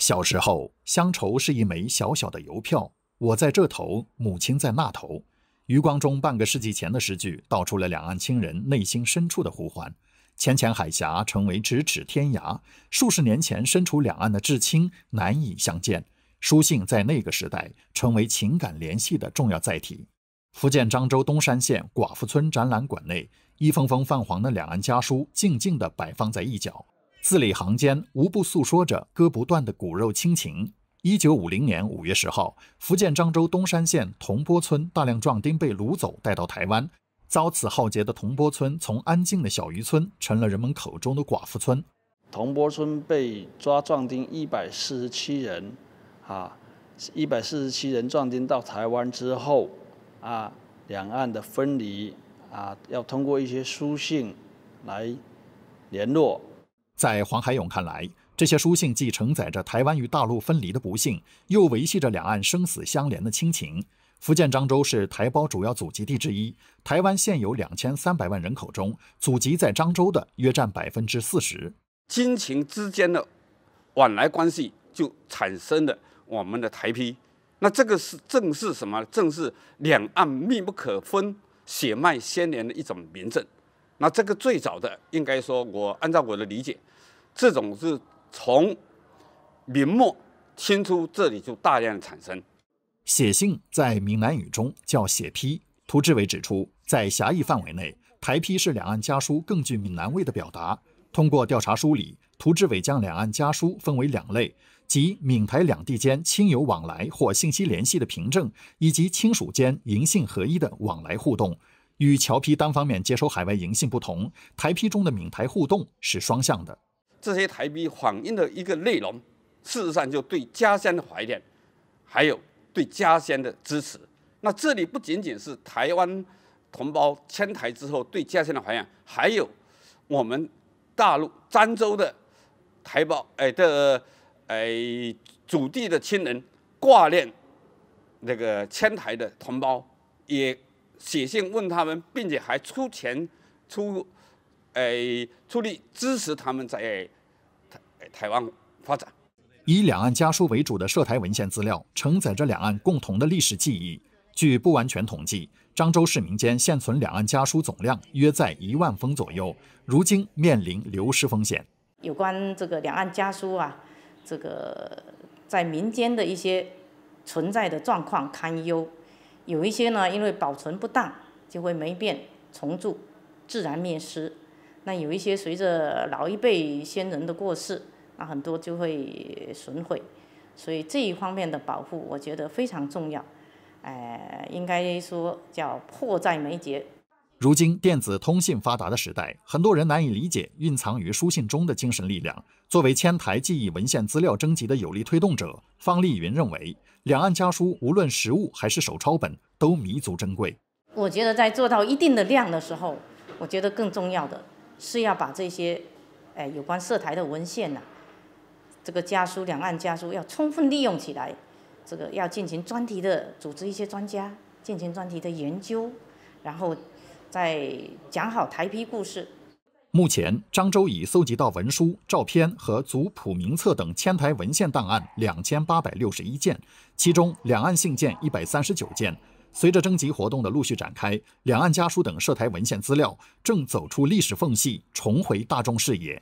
小时候，乡愁是一枚小小的邮票，我在这头，母亲在那头。余光中半个世纪前的诗句，道出了两岸亲人内心深处的呼唤。浅浅海峡，成为咫尺天涯。数十年前，身处两岸的至亲难以相见，书信在那个时代成为情感联系的重要载体。福建漳州东山县寡妇村展览馆内，一封封泛黄的两岸家书，静静地摆放在一角。字里行间无不诉说着割不断的骨肉亲情。一九五零年五月十号，福建漳州东山县铜波村大量壮丁被掳走带到台湾，遭此浩劫的铜波村从安静的小渔村成了人们口中的“寡妇村”。铜波村被抓壮丁一百四十七人，啊，一百四十七人壮丁到台湾之后，啊，两岸的分离，啊，要通过一些书信来联络。在黄海勇看来，这些书信既承载着台湾与大陆分离的不幸，又维系着两岸生死相连的亲情。福建漳州是台胞主要祖籍地之一，台湾现有两千三百万人口中，祖籍在漳州的约占百分之四十。亲情之间的往来关系，就产生了我们的台批。那这个是正是什么？正是两岸密不可分、血脉相连的一种明证。那这个最早的，应该说，我按照我的理解，这种是从明末清初这里就大量产生。写信在闽南语中叫写批。涂志伟指出，在狭义范围内，台批是两岸家书更具闽南味的表达。通过调查梳理，涂志伟将两岸家书分为两类，即闽台两地间亲友往来或信息联系的凭证，以及亲属间银信合一的往来互动。与侨批单方面接收海外银信不同，台批中的闽台互动是双向的。这些台批反映的一个内容，事实上就对家乡的怀念，还有对家乡的支持。那这里不仅仅是台湾同胞迁台之后对家乡的怀念，还有我们大陆漳州的台胞哎的哎祖地的亲人挂念那个迁台的同胞，也。写信问他们，并且还出钱出，诶出力支持他们在台台湾发展。以两岸家书为主的涉台文献资料，承载着两岸共同的历史记忆。据不完全统计，漳州市民间现存两岸家书总量约在一万封左右，如今面临流失风险。有关这个两岸家书啊，这个在民间的一些存在的状况堪忧。有一些呢，因为保存不当，就会霉变、虫蛀、自然灭失。那有一些随着老一辈先人的过世，那很多就会损毁。所以这一方面的保护，我觉得非常重要。哎，应该说叫迫在眉睫。如今电子通信发达的时代，很多人难以理解蕴藏于书信中的精神力量。作为千台记忆文献资料征集的有力推动者，方立云认为，两岸家书无论实物还是手抄本，都弥足珍贵。我觉得在做到一定的量的时候，我觉得更重要的是要把这些，哎，有关涉台的文献呐，这个家书、两岸家书要充分利用起来，这个要进行专题的组织一些专家进行专题的研究，然后。在讲好台批故事。目前，漳州已搜集到文书、照片和族谱、名册等迁台文献档案两千八百六十一件，其中两岸信件一百三十九件。随着征集活动的陆续展开，两岸家书等涉台文献资料正走出历史缝隙，重回大众视野。